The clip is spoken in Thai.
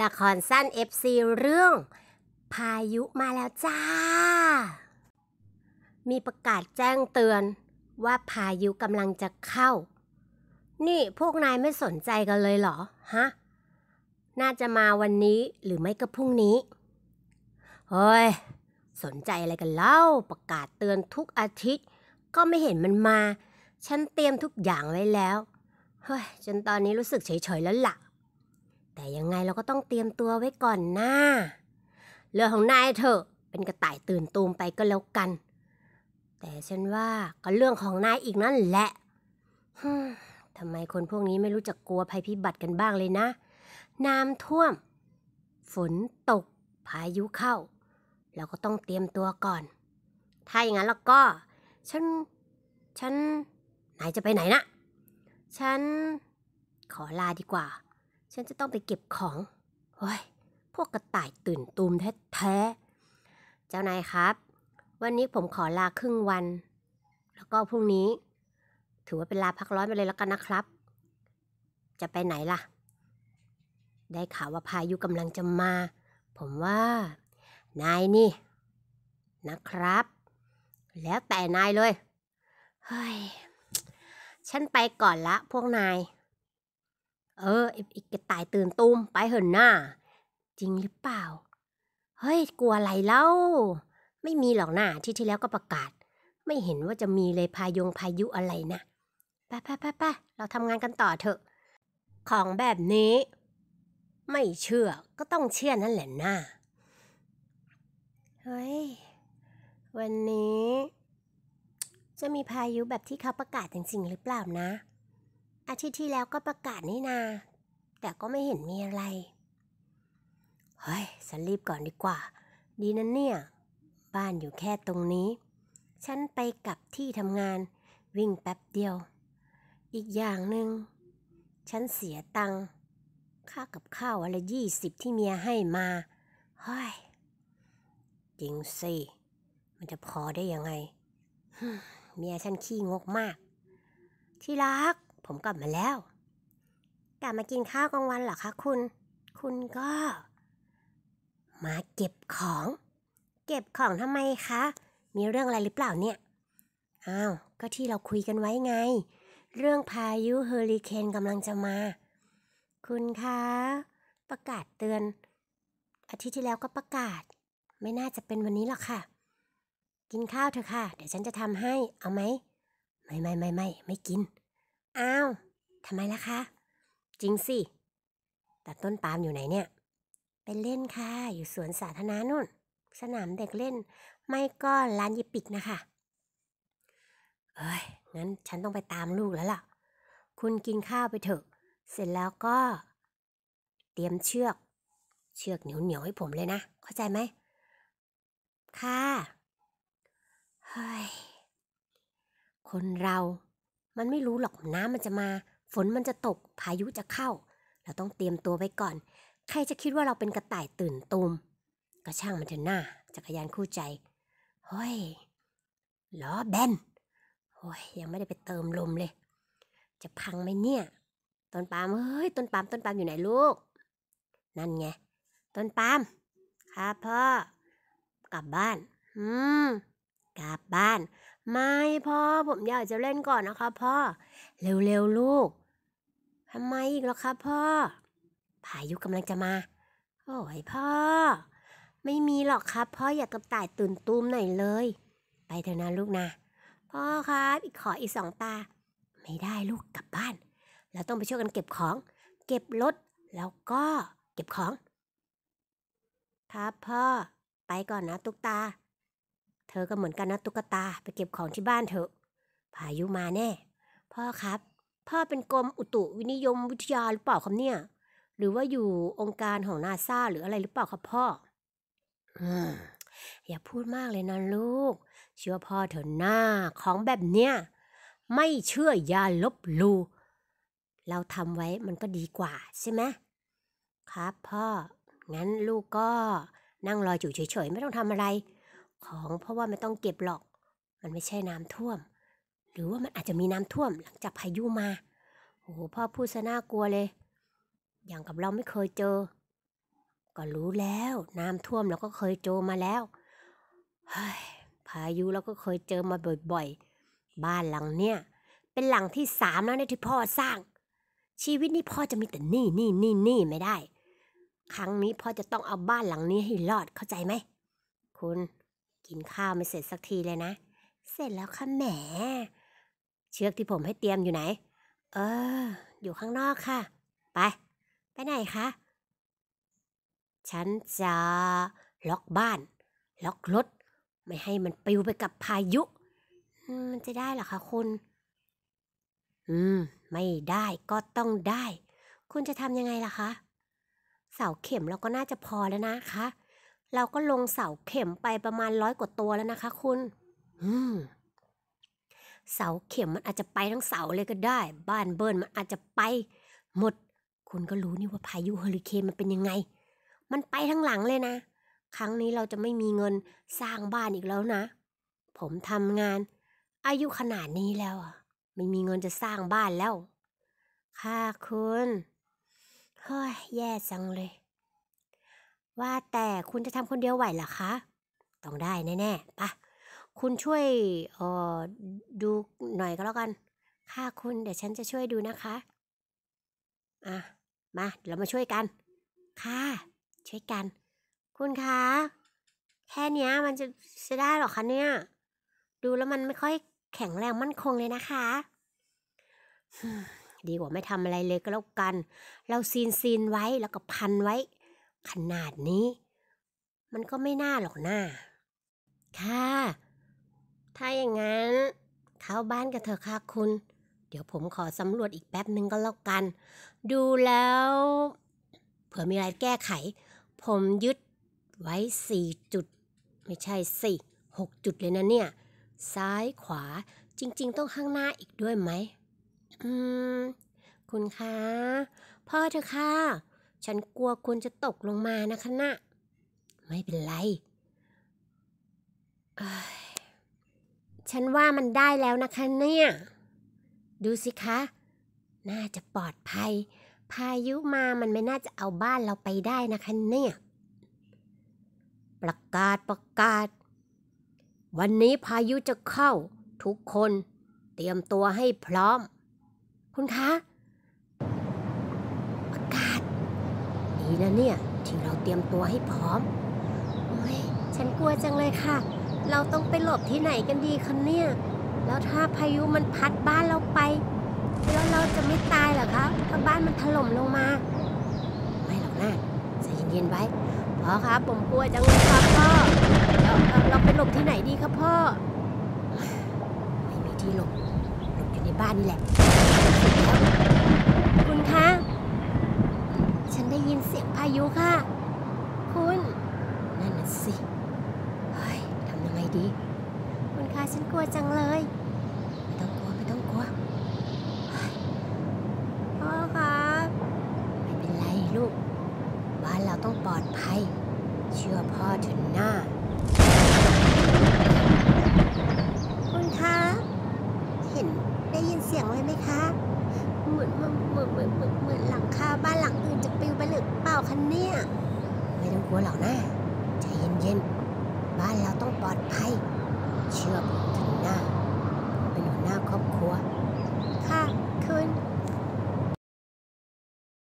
ละครสั้น FC เรื่อง พายุมาแล้วจ้า มีประกาศแจ้งเตือนว่าพายุกำลังจะเข้า นี่พวกนายไม่สนใจกันเลยเหรอ ฮะ น่าจะมาวันนี้หรือไม่ก็พรุ่งนี้เฮ้ย สนใจอะไรกันเล่า ประกาศเตือนทุกอาทิตย์ ก็ไม่เห็นมันมา ฉันเตรียมทุกอย่างไว้แล้ว เฮ้ย จนตอนนี้รู้สึกเฉยๆ แล้วละ่ะแต่ยังไงเราก็ต้องเตรียมตัวไว้ก่อนนะเรื่องของนายเถอะเป็นกระต่ายตื่นตูมไปก็แล้วกัน แต่ฉันว่าก็เรื่องของนายอีกนั่นแหละทำไมคนพวกนี้ไม่รู้จักกลัวภัยพิบัติกันบ้างเลยนะน้ำท่วม ฝนตกพายุเข้า เราก็ต้องเตรียมตัวก่อน ถ้าอย่างนั้นแล้วก็ ฉันฉันนายจะไปไหนนะฉันขอลาดีกว่าฉันจะต้องไปเก็บของโอ้ยพวกกระต่ายตื่นตูมแท้ๆ เจ้านายครับ วันนี้ผมขอลาครึ่งวัน แล้วก็พรุ่งนี้ ถือว่าเป็นลาพักร้อนไปเลยแล้วกันนะครับ จะไปไหนล่ะ ได้ข่าวว่าพายุกำลังจะมา ผมว่านายนี่นะครับ แล้วแต่นายเลย เฮ้ย ฉันไปก่อนละพวกนายเอออีกกระต่ายตื่นตุ้มไปเหินหน้า จริงหรือเปล่าเฮ้ย กลัวอะไรเล่าไม่มีหรอกหน้าที่ที่แล้วก็ประกาศ ไม่เห็นว่าจะมีเลยพายงพายุอะไรนะไปไปไปไปเราทำงานกันต่อเถอะ ของแบบนี้ ไม่เชื่อก็ต้องเชื่อนั่นแหละหน้าเฮ้ยวันนี้ จะมีพายุแบบที่เขาประกาศจริงๆหรือเปล่านะอาทิตย์ที่แล้วก็ประกาศนี่นา แต่ก็ไม่เห็นมีอะไร เฮ้ยฉันรีบก่อนดีกว่า ดีนั้นเนี่ย บ้านอยู่แค่ตรงนี้ ฉันไปกลับที่ทำงานวิ่งแป๊บเดียว อีกอย่างหนึง่ง ฉันเสียตังค่ากับข้าวอะไรยี่สิบที่เมียให้มา เฮ้ย จริงสิ มันจะพอได้ยังไงเมียฉันขี้งกมาก ที่รักผมกลับมาแล้ว กลับมากินข้าวกลางวันเหรอคะคุณ คุณก็ มาเก็บของ เก็บของทำไมคะ มีเรื่องอะไรหรือเปล่าเนี่ย อ้าว ก็ที่เราคุยกันไว้ไง เรื่องพายุ เฮอริเคนกำลังจะมา คุณคะ ประกาศเตือน อาทิตย์ที่แล้วก็ประกาศ ไม่น่าจะเป็นวันนี้หรอกค่ะ กินข้าวเถอะค่ะ เดี๋ยวฉันจะทำให้ เอาไหมไม่ไม่ไม่ไม่ไม่กินอ้าว ทำไมล่ะคะ จริงสิ แต่ต้นปาล์มอยู่ไหนเนี่ยเป็นเล่นค่ะ อยู่สวนสาธารณะนู่น สนามเด็กเล่น ไม่ก็ร้านยิปิกนะคะเอ้ย งั้นฉันต้องไปตามลูกแล้วล่ะ คุณกินข้าวไปเถอะ เสร็จแล้วก็ เตรียมเชือก เชือกเหนียวเหนียวให้ผมเลยนะ เข้าใจไหมค่ะเฮ้ย คนเรามันไม่รู้หรอกน้ำมันจะมา ฝนมันจะตกพายุจะเข้า เราต้องเตรียมตัวไว้ก่อน ใครจะคิดว่าเราเป็นกระต่ายตื่นตูมก็ช่างมันเถอะหน้าจักรยานคู่ใจเฮ้ยล้อแบนโอ้ยยังไม่ได้ไปเติมลมเลย จะพังไหมเนี่ย ต้นปาล์มเฮ้ย ต้นปาล์มต้นปาล์มอยู่ไหนลูก นั่นไงต้นปาล์มครับพ่อ กลับบ้านอืมกลับบ้านไม่พ่อ ผมอยากจะเล่นก่อนนะคะพ่อเร็วๆลูกทำไมอีกล่ะคะพ่อพายุกำลังจะมา โอ้ยพ่อ ไม่มีหรอกครับพ่ออยากกับต่ายตื่นตูมหน่อยเลย ไปเถอะนะลูกนะ พ่อครับอีกขออีกสองตา ไม่ได้ลูกกลับบ้านเราต้องไปช่วยกันเก็บของ เก็บรถ แล้วก็เก็บของ ครับพ่อไปก่อนนะตุ๊กตาเธอก็เหมือนกันนะตุ๊กตา ไปเก็บของที่บ้านเถอะ พายุมาแน่พ่อครับ พ่อเป็นกรมอุตุวินิยมวิทยาหรือเปล่าครับเนี่ย หรือว่าอยู่องค์การของนาซาหรืออะไรหรือเปล่าครับพ่อออย่าพูดมากเลยนะลูก เชื่อพ่อเถอะหน้าของแบบเนี้ยไม่เชื่อยาลบลู เราทำไว้มันก็ดีกว่าใช่ไหมครับพ่องั้นลูกก็นั่งรออยู่เฉยๆไม่ต้องทำอะไรของเพราะว่าไม่ต้องเก็บหรอก มันไม่ใช่น้ำท่วม หรือว่ามันอาจจะมีน้ำท่วมหลังจากพายุมาโอ้พ่อพูดซะน่ากลัวเลย อย่างกับเราไม่เคยเจอ ก็รู้แล้วน้ำท่วมเราก็เคยเจอมาแล้วเฮ้ยพายุเราก็เคยเจอมาบ่อยๆบ้านหลังเนี้ยเป็นหลังที่สามแล้วเนี่ยที่พ่อสร้าง ชีวิตนี้พ่อจะมีแต่นี่นี่นี่นี่ไม่ได้ ครั้งนี้พ่อจะต้องเอาบ้านหลังนี้ให้รอดเข้าใจไหมคุณกินข้าวไม่เสร็จสักทีเลยนะ เสร็จแล้วค่ะแหม เชือกที่ผมให้เตรียมอยู่ไหน เออ อยู่ข้างนอกค่ะ ไป ไปไหนคะฉันจะล็อกบ้าน ล็อกรถ ไม่ให้มันปิวไปกับพายุมันจะได้หรอคะคุณ อืมไม่ได้ก็ต้องได้ คุณจะทำยังไงล่ะคะ เสาเข็มเราก็น่าจะพอแล้วนะคะเราก็ลงเสาเข็มไปประมาณร้อยกว่าตัวแล้วนะคะ คุณเสาเข็มมันอาจจะไปทั้งเสาเลยก็ได้ บ้านเบิร์นมันอาจจะไปหมด คุณก็รู้นี่ว่าพายุเฮอริเคนมันเป็นยังไง มันไปทั้งหลังเลยนะครั้งนี้เราจะไม่มีเงินสร้างบ้านอีกแล้วนะ ผมทำงาน อายุขนาดนี้แล้วอ่ะ ไม่มีเงินจะสร้างบ้านแล้ว ค่ะคุณเฮ้ยแย่จังเลยว่าแต่คุณจะทำคนเดียวไหวหรอคะ ต้องได้แน่ๆปะคุณช่วยออดูหน่อยก็แล้วกัน ค่าคุณเดี๋ยวฉันจะช่วยดูนะคะอ่ะมา เรามาช่วยกันค่ะช่วยกัน คุณคะแค่นี้มันจะจะได้หรอคะเนี่ยดูแล้วมันไม่ค่อยแข็งแรงมั่นคงเลยนะคะดีกว่าไม่ทำอะไรเลยก็แล้วกัน เราซีนซีนไว้แล้วก็พันไว้ขนาดนี้ มันก็ไม่น่าหรอกนะ้า ค่ะ ถ้าอย่างนั้น เข้าบ้านกันเถอะค่ะคุณ เดี๋ยวผมขอสำรวจอีกแป๊บหนึ่งก็แล้วกัน ดูแล้ว เผื่อมีอะไรแก้ไข ผมยึดไว้สี่จุด ไม่ใช่สี่หกจุดเลยนะเนี่ย ซ้ายขวาจริงๆต้องข้างหน้าอีกด้วยไหม อืม คุณคะพ่อเธอะค่ะฉันกลัวคุณจะตกลงมานะคะนะ่ะไม่เป็นไรฉันว่ามันได้แล้วนะคะเนี่ย ดูสิคะ น่าจะปลอดภัย พายุมามันไม่น่าจะเอาบ้านเราไปได้นะคะเนี่ย ประกาศประกาศ วันนี้พายุจะเข้าทุกคนเตรียมตัวให้พร้อม คุณคะีนะเนี่ยที่เราเตรียมตัวให้พร้อมโอ้ยฉันกลัวจังเลยค่ะ เราต้องไปหลบที่ไหนกันดีคะเนี่ยแล้วถ้าพายุมันพัดบ้านเราไป แล้วเราจะไม่ตายเหรอคะถ้าบ้านมันถล่มลงมา ไม่หรอกนะใจเย็นๆไว้พ่อครับ ผมกลัวจังเลยครับพ่อเราเราไปหลบที่ไหนดีครับพ่อไม่มีที่หลบหลบอยู่ในบ้านนี่แหละคุณคะได้ยินเสียงพายุค่ะ คุณนั่นน่ะสิเฮ้ยทำยังไงดี คุณคะฉันกลัวจังเลย ไม่ต้องกลัว ไม่ต้องกลัวพ่อครับไม่เป็นไรลูกบ้านเราต้องปลอดภัย เชื่อพ่อเถอะหน้าาคนเนี่ยไม่ต้องกลัวหรอกนะใจเย็นๆบ้านเราต้องปลอดภัย เชื่อผม